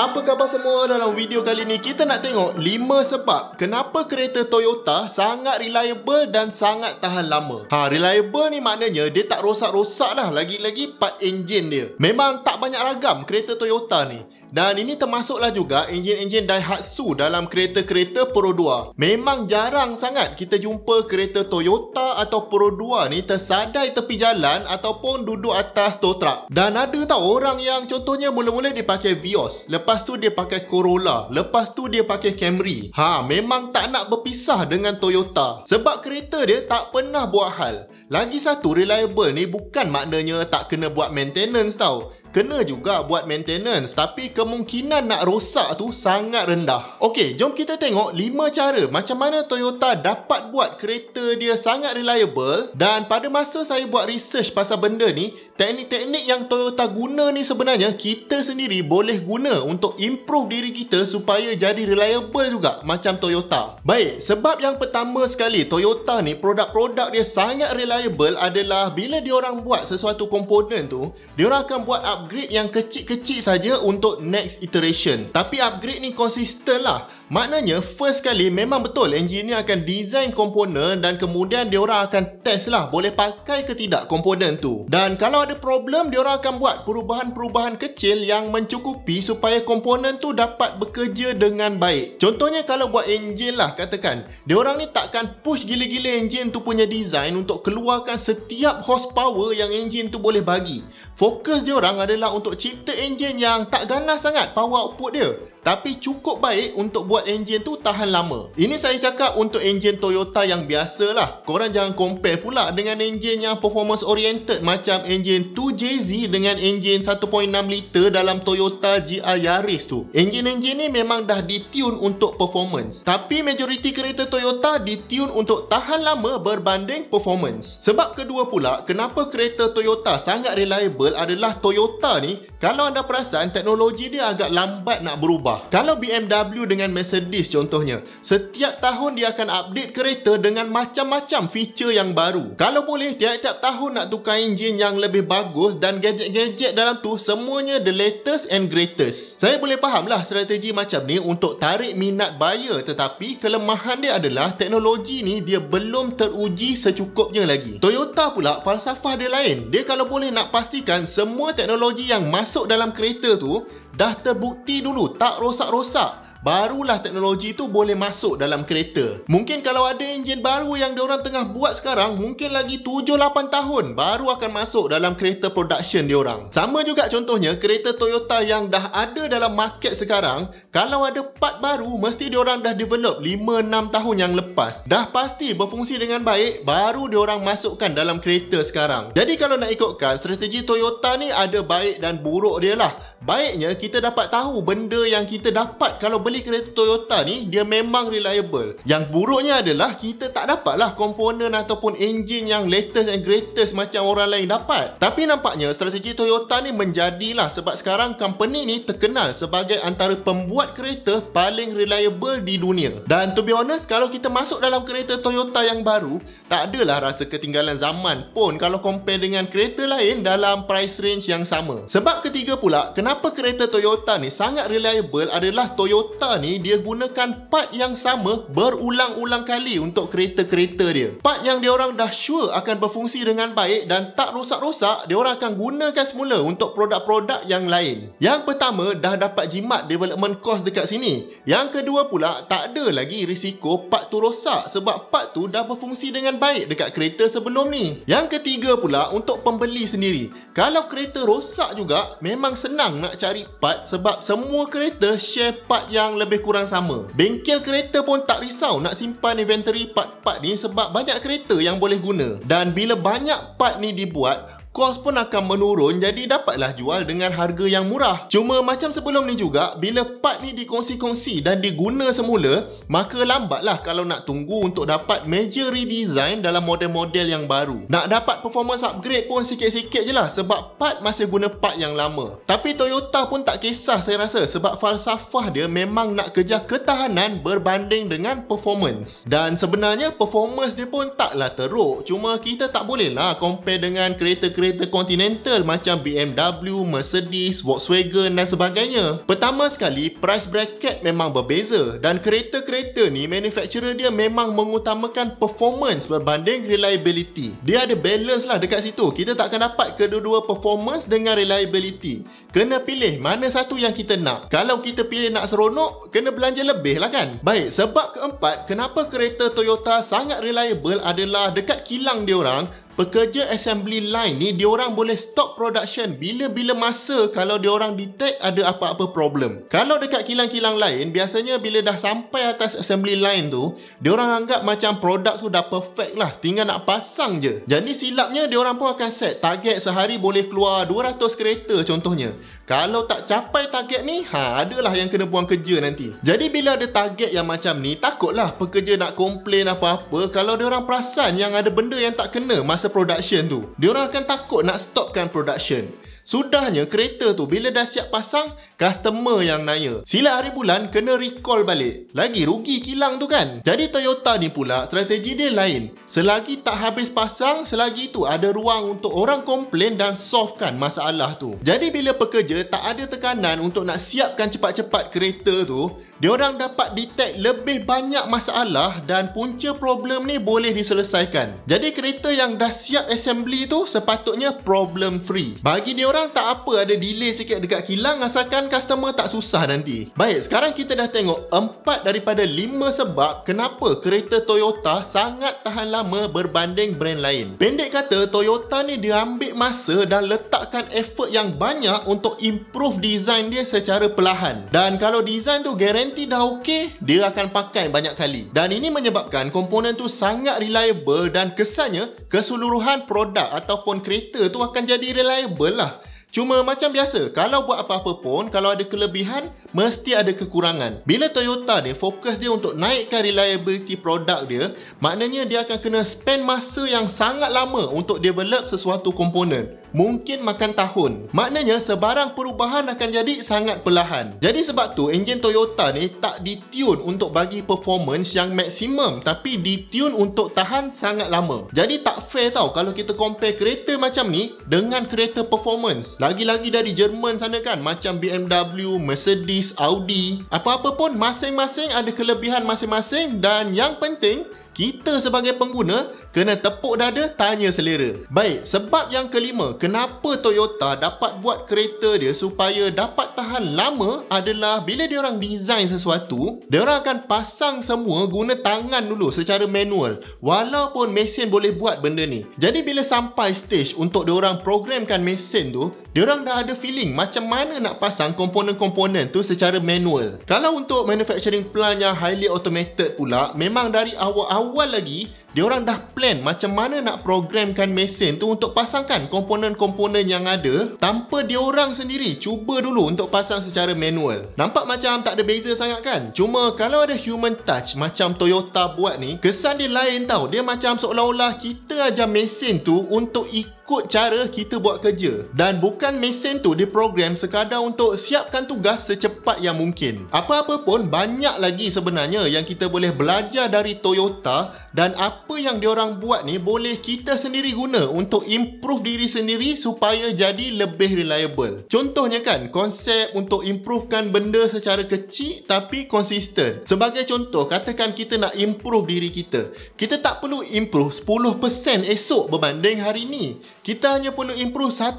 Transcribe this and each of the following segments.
Apa khabar semua dalam video kali ni kita nak tengok 5 sebab kenapa kereta Toyota sangat reliable dan sangat tahan lama. Ha reliable ni maknanya dia tak rosak-rosak dah lagi-lagi part engine dia. Memang tak banyak ragam kereta Toyota ni. Dan ini termasuklah juga enjin-enjin Daihatsu dalam kereta-kereta Pro 2. Memang jarang sangat kita jumpa kereta Toyota atau Pro 2 ni tersadai tepi jalan ataupun duduk atas tow truck. Dan ada tau orang yang contohnya mula-mula dia pakai Vios, lepas tu dia pakai Corolla, lepas tu dia pakai Camry. Ha, memang tak nak berpisah dengan Toyota sebab kereta dia tak pernah buat hal. Lagi satu reliable ni bukan maknanya tak kena buat maintenance tau. Kena juga buat maintenance tapi kemungkinan nak rosak tu sangat rendah. Okey, jom kita tengok 5 cara macam mana Toyota dapat buat kereta dia sangat reliable dan pada masa saya buat research pasal benda ni, teknik-teknik yang Toyota guna ni sebenarnya kita sendiri boleh guna untuk improve diri kita supaya jadi reliable juga macam Toyota. Baik, sebab yang pertama sekali Toyota ni produk-produk dia sangat reliable adalah bila diorang buat sesuatu komponen tu, diorang akan buat up upgrade yang kecil-kecil saja untuk next iteration. Tapi upgrade ni konsisten lah. Maknanya first kali memang betul engineer akan design komponen dan kemudian dia orang akan test lah boleh pakai ke tidak komponen tu. Dan kalau ada problem, dia orang akan buat perubahan-perubahan kecil yang mencukupi supaya komponen tu dapat bekerja dengan baik. Contohnya kalau buat engine lah katakan, dia orang ni takkan push gila-gila engine tu punya design untuk keluarkan setiap horsepower yang engine tu boleh bagi. Fokus dia orang ada adalah untuk cipta engine yang tak ganas sangat power output dia tapi cukup baik untuk buat enjin tu tahan lama. Ini saya cakap untuk enjin Toyota yang biasa lah. Korang jangan compare pula dengan enjin yang performance oriented macam enjin 2JZ dengan enjin 1.6 liter dalam Toyota GR Yaris tu. Enjin-enjin ni memang dah ditune untuk performance. Tapi majoriti kereta Toyota ditune untuk tahan lama berbanding performance. Sebab kedua pula, kenapa kereta Toyota sangat reliable adalah Toyota ni kalau anda perasan teknologi dia agak lambat nak berubah berubah. Kalau BMW dengan Mercedes contohnya, setiap tahun dia akan update kereta dengan macam-macam feature yang baru. Kalau boleh, tiap-tiap tahun nak tukar enjin yang lebih bagus dan gadget-gadget dalam tu semuanya the latest and greatest. Saya boleh faham lah strategi macam ni untuk tarik minat buyer tetapi kelemahan dia adalah teknologi ni dia belum teruji secukupnya lagi. Toyota pula falsafah dia lain. Dia kalau boleh nak pastikan semua teknologi yang masuk dalam kereta tu Dah terbukti dulu tak rosak-rosak barulah teknologi tu boleh masuk dalam kereta. Mungkin kalau ada enjin baru yang diorang tengah buat sekarang, mungkin lagi 7-8 tahun baru akan masuk dalam kereta production diorang. Sama juga contohnya, kereta Toyota yang dah ada dalam market sekarang, kalau ada part baru, mesti diorang dah develop 5-6 tahun yang lepas. Dah pasti berfungsi dengan baik, baru diorang masukkan dalam kereta sekarang. Jadi kalau nak ikutkan, strategi Toyota ni ada baik dan buruk dia lah. Baiknya, kita dapat tahu benda yang kita dapat kalau beli kereta Toyota ni dia memang reliable. Yang buruknya adalah kita tak dapatlah komponen ataupun engine yang latest and greatest macam orang lain dapat. Tapi nampaknya strategi Toyota ni menjadilah sebab sekarang company ni terkenal sebagai antara pembuat kereta paling reliable di dunia. Dan to be honest kalau kita masuk dalam kereta Toyota yang baru, tak adalah rasa ketinggalan zaman pun kalau compare dengan kereta lain dalam price range yang sama. Sebab ketiga pula, kenapa kereta Toyota ni sangat reliable adalah Toyota kata ni dia gunakan part yang sama berulang-ulang kali untuk kereta-kereta dia. Part yang dia orang dah sure akan berfungsi dengan baik dan tak rosak-rosak, dia orang akan gunakan semula untuk produk-produk yang lain. Yang pertama dah dapat jimat development cost dekat sini. Yang kedua pula tak ada lagi risiko part tu rosak sebab part tu dah berfungsi dengan baik dekat kereta sebelum ni. Yang ketiga pula untuk pembeli sendiri. Kalau kereta rosak juga memang senang nak cari part sebab semua kereta share part yang orang lebih kurang sama. Bengkel kereta pun tak risau nak simpan inventory part-part ni sebab banyak kereta yang boleh guna. Dan bila banyak part ni dibuat, kos pun akan menurun jadi dapatlah jual dengan harga yang murah. Cuma macam sebelum ni juga, bila part ni dikongsi-kongsi dan diguna semula, maka lambatlah kalau nak tunggu untuk dapat major redesign dalam model-model yang baru. Nak dapat performance upgrade pun sikit-sikit je lah sebab part masih guna part yang lama. Tapi Toyota pun tak kisah saya rasa sebab falsafah dia memang nak kejar ketahanan berbanding dengan performance. Dan sebenarnya performance dia pun taklah teruk. Cuma kita tak bolehlah compare dengan kereta-kereta kereta continental macam BMW, Mercedes, Volkswagen dan sebagainya. Pertama sekali, price bracket memang berbeza dan kereta-kereta ni manufacturer dia memang mengutamakan performance berbanding reliability. Dia ada balance lah dekat situ. Kita tak akan dapat kedua-dua performance dengan reliability. Kena pilih mana satu yang kita nak. Kalau kita pilih nak seronok, kena belanja lebih lah kan? Baik, sebab keempat, kenapa kereta Toyota sangat reliable adalah dekat kilang dia orang pekerja assembly line ni dia orang boleh stop production bila-bila masa kalau dia orang detect ada apa-apa problem. Kalau dekat kilang-kilang lain, biasanya bila dah sampai atas assembly line tu, dia orang anggap macam produk tu dah perfect lah, tinggal nak pasang je. Jadi silapnya dia orang pun akan set target sehari boleh keluar 200 kereta contohnya. Kalau tak capai target ni, ha, adalah yang kena buang kerja nanti. Jadi bila ada target yang macam ni, takutlah pekerja nak komplain apa-apa kalau dia orang perasan yang ada benda yang tak kena masa pasal production tu. dia orang akan takut nak stopkan production. Sudahnya kereta tu bila dah siap pasang, customer yang naya. sila hari bulan kena recall balik. Lagi rugi kilang tu kan. Jadi Toyota ni pula strategi dia lain. Selagi tak habis pasang, selagi tu ada ruang untuk orang komplain dan solvekan masalah tu. Jadi bila pekerja tak ada tekanan untuk nak siapkan cepat-cepat kereta tu, orang dapat detect lebih banyak masalah dan punca problem ni boleh diselesaikan. Jadi kereta yang dah siap assembly tu sepatutnya problem free. Bagi diorang tak apa ada delay sikit dekat kilang asalkan customer tak susah nanti. Baik, sekarang kita dah tengok empat daripada lima sebab kenapa kereta Toyota sangat tahan lama berbanding brand lain. Pendek kata, Toyota ni dia ambil masa dan letakkan effort yang banyak untuk improve design dia secara perlahan. Dan kalau design tu guarantee garanti dah okey, dia akan pakai banyak kali. Dan ini menyebabkan komponen tu sangat reliable dan kesannya keseluruhan produk ataupun kereta tu akan jadi reliable lah. Cuma macam biasa, kalau buat apa-apa pun, kalau ada kelebihan, mesti ada kekurangan. Bila Toyota ni fokus dia untuk naikkan reliability produk dia, maknanya dia akan kena spend masa yang sangat lama untuk develop sesuatu komponen mungkin makan tahun. Maknanya sebarang perubahan akan jadi sangat perlahan. Jadi sebab tu enjin Toyota ni tak ditune untuk bagi performance yang maksimum tapi ditune untuk tahan sangat lama. Jadi tak fair tau kalau kita compare kereta macam ni dengan kereta performance. Lagi-lagi dari Jerman sana kan macam BMW, Mercedes, Audi. Apa-apa pun masing-masing ada kelebihan masing-masing dan yang penting kita sebagai pengguna kena tepuk dada tanya selera. Baik, sebab yang kelima, kenapa Toyota dapat buat kereta dia supaya dapat tahan lama adalah bila dia orang design sesuatu, dia orang akan pasang semua guna tangan dulu secara manual walaupun mesin boleh buat benda ni. Jadi bila sampai stage untuk dia orang programkan mesin tu, dia orang dah ada feeling macam mana nak pasang komponen-komponen tu secara manual. Kalau untuk manufacturing plant yang highly automated pula, memang dari awal-awal lagi dia orang dah plan macam mana nak programkan mesin tu untuk pasangkan komponen-komponen yang ada tanpa dia orang sendiri cuba dulu untuk pasang secara manual. Nampak macam tak ada beza sangat kan? Cuma kalau ada human touch macam Toyota buat ni, kesan dia lain tau. Dia macam seolah-olah kita ajar mesin tu untuk ikut ikut cara kita buat kerja dan bukan mesin tu diprogram sekadar untuk siapkan tugas secepat yang mungkin. Apa-apa pun banyak lagi sebenarnya yang kita boleh belajar dari Toyota dan apa apa yang diorang buat ni boleh kita sendiri guna untuk improve diri sendiri supaya jadi lebih reliable. Contohnya kan, konsep untuk improvekan benda secara kecil tapi konsisten. Sebagai contoh, katakan kita nak improve diri kita. Kita tak perlu improve 10% esok berbanding hari ni. Kita hanya perlu improve 1%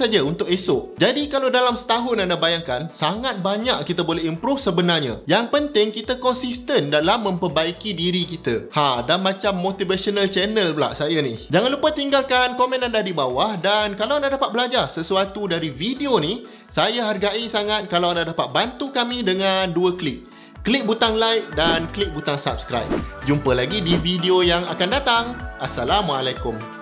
saja untuk esok. Jadi kalau dalam setahun anda bayangkan, sangat banyak kita boleh improve sebenarnya. Yang penting kita konsisten dalam memperbaiki diri kita. Ha, dan macam motivational channel pula saya ni. Jangan lupa tinggalkan komen anda di bawah dan kalau anda dapat belajar sesuatu dari video ni, saya hargai sangat kalau anda dapat bantu kami dengan dua klik. Klik butang like dan klik butang subscribe. Jumpa lagi di video yang akan datang. Assalamualaikum.